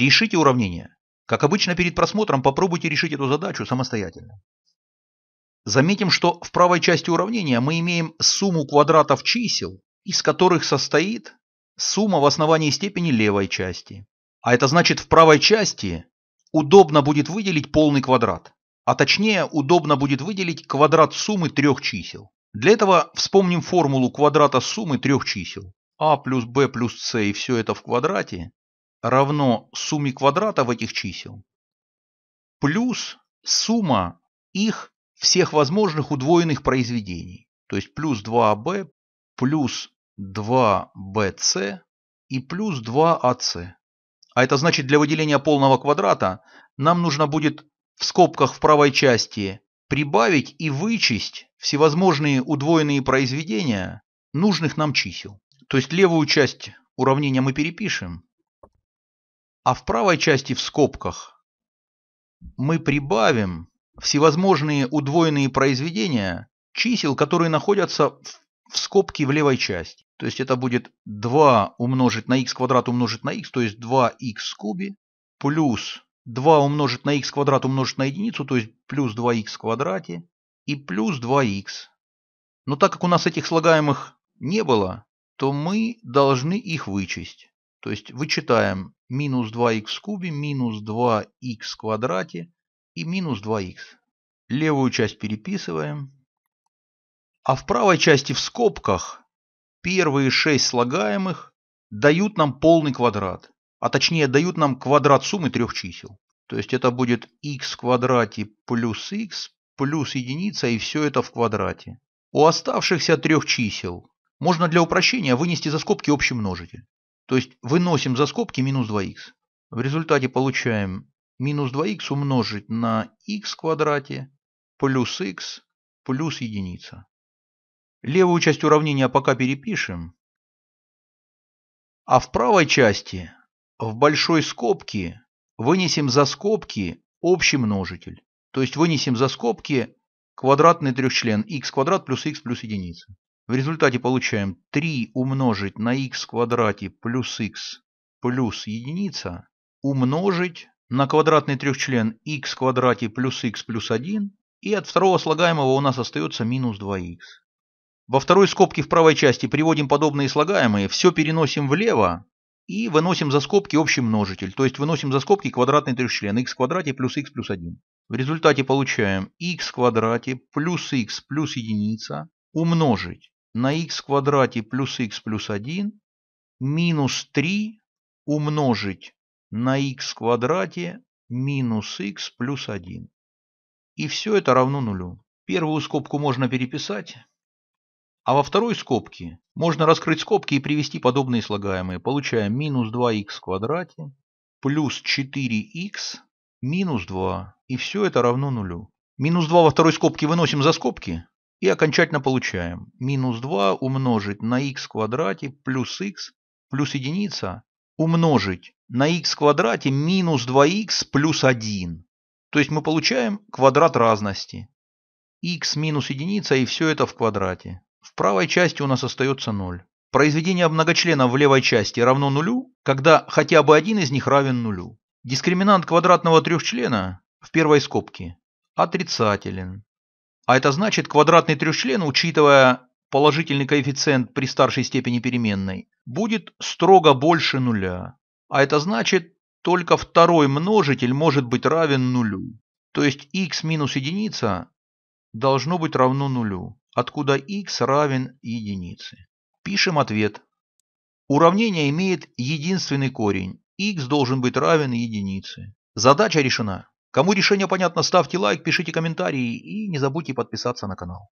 Решите уравнение. Как обычно перед просмотром попробуйте решить эту задачу самостоятельно. Заметим, что в правой части уравнения мы имеем сумму квадратов чисел, из которых состоит сумма в основании степени левой части. А это значит в правой части удобно будет выделить полный квадрат. А точнее удобно будет выделить квадрат суммы трех чисел. Для этого вспомним формулу квадрата суммы трех чисел. а плюс b плюс c и все это в квадрате равно сумме квадратов этих чисел плюс сумма их всех возможных удвоенных произведений. То есть плюс 2b, а плюс 2bc и плюс 2ac. А, а это значит для выделения полного квадрата нам нужно будет в скобках в правой части прибавить и вычесть всевозможные удвоенные произведения нужных нам чисел. То есть левую часть уравнения мы перепишем, а в правой части в скобках мы прибавим всевозможные удвоенные произведения чисел, которые находятся в скобке в левой части. То есть это будет 2 умножить на x квадрат умножить на x, то есть 2x в кубе, плюс 2 умножить на x квадрат умножить на единицу, то есть плюс 2x в квадрате, и плюс 2x. Но так как у нас этих слагаемых не было, то мы должны их вычесть. То есть вычитаем минус 2х в кубе, минус 2х в квадрате и минус 2х. Левую часть переписываем. А в правой части в скобках первые 6 слагаемых дают нам полный квадрат. А точнее дают нам квадрат суммы трех чисел. То есть это будет х в квадрате плюс х плюс единица и все это в квадрате. У оставшихся трех чисел можно для упрощения вынести за скобки общий множитель. То есть выносим за скобки минус 2х. В результате получаем минус 2х умножить на х в квадрате плюс х плюс единица. Левую часть уравнения пока перепишем. А в правой части, в большой скобке, вынесем за скобки общий множитель. То есть вынесем за скобки квадратный трехчлен х квадрат плюс х плюс единица. В результате получаем 3 умножить на х в квадрате плюс х плюс единица умножить на квадратный трехчлен х в квадрате плюс х плюс 1 и от второго слагаемого у нас остается минус 2х. Во второй скобке в правой части приводим подобные слагаемые, все переносим влево и выносим за скобки общий множитель, то есть выносим за скобки квадратный трехчлен х в квадрате плюс х плюс 1. В результате получаем х в квадрате плюс х плюс единица умножить на х квадрате плюс х плюс 1 минус 3 умножить на х квадрате минус х плюс 1. И все это равно нулю. Первую скобку можно переписать, а во второй скобке можно раскрыть скобки и привести подобные слагаемые, получая минус 2х квадрате плюс 4х минус 2. И все это равно нулю. Минус 2 во второй скобке выносим за скобки, и окончательно получаем минус 2 умножить на х квадрате плюс х плюс единица умножить на х квадрате минус 2х плюс 1. То есть мы получаем квадрат разности. х минус единица и все это в квадрате. В правой части у нас остается 0. Произведение многочленов в левой части равно нулю, когда хотя бы один из них равен нулю. Дискриминант квадратного трехчлена в первой скобке отрицателен. А это значит, квадратный трехчлен, учитывая положительный коэффициент при старшей степени переменной, будет строго больше нуля. А это значит, только второй множитель может быть равен нулю. То есть x минус единица должно быть равно нулю, откуда x равен единице. Пишем ответ. Уравнение имеет единственный корень. x должен быть равен единице. Задача решена. Кому решение понятно, ставьте лайк, пишите комментарии и не забудьте подписаться на канал.